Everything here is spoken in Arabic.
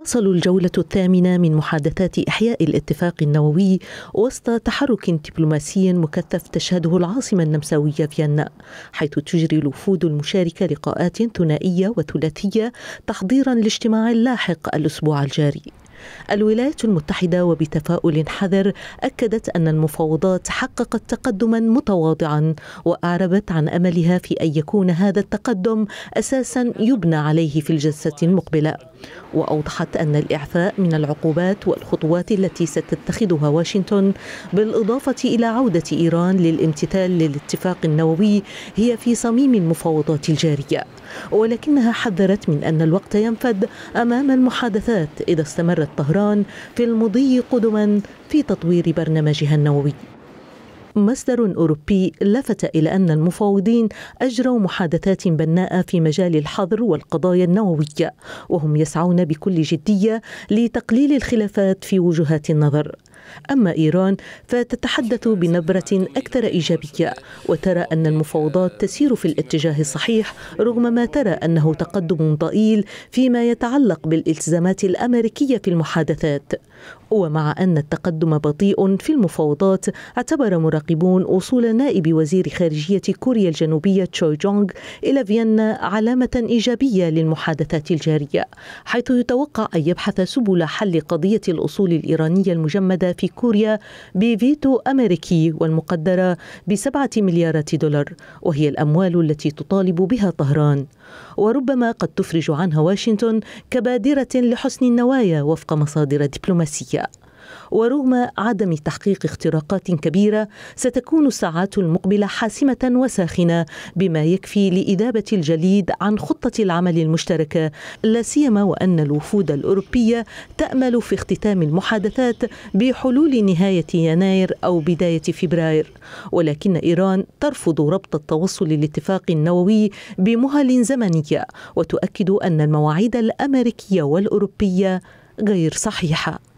تواصل الجولة الثامنة من محادثات إحياء الاتفاق النووي وسط تحرك دبلوماسي مكثف تشهده العاصمة النمساوية فيينا حيث تجري الوفود المشاركة لقاءات ثنائية وثلاثية تحضيرا لاجتماع لاحق الأسبوع الجاري الولايات المتحدة وبتفاؤل حذر أكدت أن المفاوضات حققت تقدما متواضعا وأعربت عن أملها في أن يكون هذا التقدم أساسا يبنى عليه في الجلسة المقبلة وأوضحت أن الإعفاء من العقوبات والخطوات التي ستتخذها واشنطن بالإضافة إلى عودة إيران للامتثال للاتفاق النووي هي في صميم المفاوضات الجارية ولكنها حذرت من أن الوقت ينفد أمام المحادثات إذا استمرت طهران في المضي قدما في تطوير برنامجها النووي مصدر أوروبي لفت إلى أن المفاوضين أجروا محادثات بناءة في مجال الحظر والقضايا النووية وهم يسعون بكل جدية لتقليل الخلافات في وجهات النظر أما إيران فتتحدث بنبرة أكثر إيجابية وترى أن المفاوضات تسير في الاتجاه الصحيح رغم ما ترى أنه تقدم ضئيل فيما يتعلق بالالتزامات الأمريكية في المحادثات ومع أن التقدم بطيء في المفاوضات اعتبر مراقبون وصول نائب وزير خارجية كوريا الجنوبية تشوي جونغ إلى فيينا علامة إيجابية للمحادثات الجارية حيث يتوقع أن يبحث سبل حل قضية الأصول الإيرانية المجمدة في كوريا بفيتو أمريكي والمقدرة بسبعة مليارات دولار وهي الأموال التي تطالب بها طهران وربما قد تفرج عنها واشنطن كبادرة لحسن النوايا وفق مصادر دبلوماسية ورغم عدم تحقيق اختراقات كبيرة ستكون الساعات المقبلة حاسمة وساخنة بما يكفي لإذابة الجليد عن خطة العمل المشتركة لا سيما وأن الوفود الأوروبية تأمل في اختتام المحادثات بحلول نهاية يناير أو بداية فبراير ولكن إيران ترفض ربط التوصل للاتفاق النووي بمهل زمنية وتؤكد أن المواعيد الأمريكية والأوروبية غير صحيحه